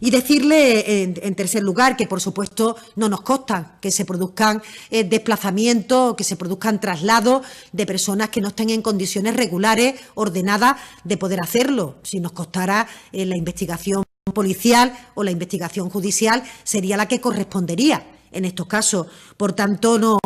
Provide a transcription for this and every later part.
Y decirle, en, tercer lugar, que por supuesto no nos costan que se produzcan eh, desplazamientos o que se produzcan traslados de personas que no estén en condiciones regulares, ordenadas, de poder hacerlo. Si nos costara eh, la investigación policial o la investigación judicial, sería la que correspondería en estos casos. Por tanto, no,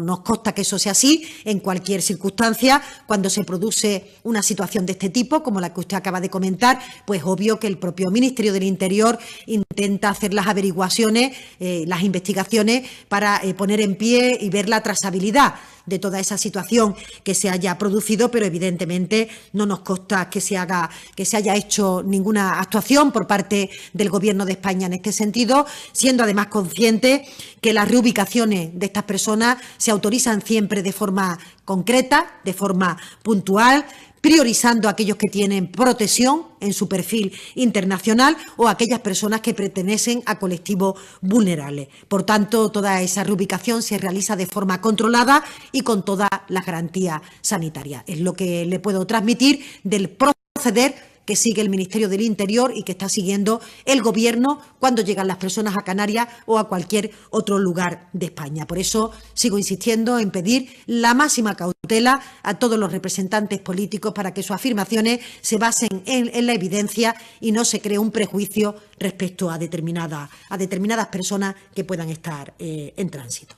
nos consta que eso sea así en cualquier circunstancia. Cuando se produce una situación de este tipo, como la que usted acaba de comentar, pues obvio que el propio Ministerio del Interior intenta hacer las averiguaciones, eh, las investigaciones para eh, poner en pie y ver la trazabilidad de toda esa situación que se haya producido, pero evidentemente no nos consta que se haga, que se haya hecho ninguna actuación por parte del Gobierno de España en este sentido, siendo además consciente que las reubicaciones de estas personas se autorizan siempre de forma concreta, de forma puntual, priorizando a aquellos que tienen protección en su perfil internacional o aquellas personas que pertenecen a colectivos vulnerables. Por tanto, toda esa reubicación se realiza de forma controlada y con todas las garantías sanitarias. Es lo que le puedo transmitir del proceder que sigue el Ministerio del Interior y que está siguiendo el Gobierno cuando llegan las personas a Canarias o a cualquier otro lugar de España. Por eso sigo insistiendo en pedir la máxima cautela a todos los representantes políticos para que sus afirmaciones se basen en, la evidencia y no se cree un prejuicio respecto a, a determinadas personas que puedan estar eh, en tránsito.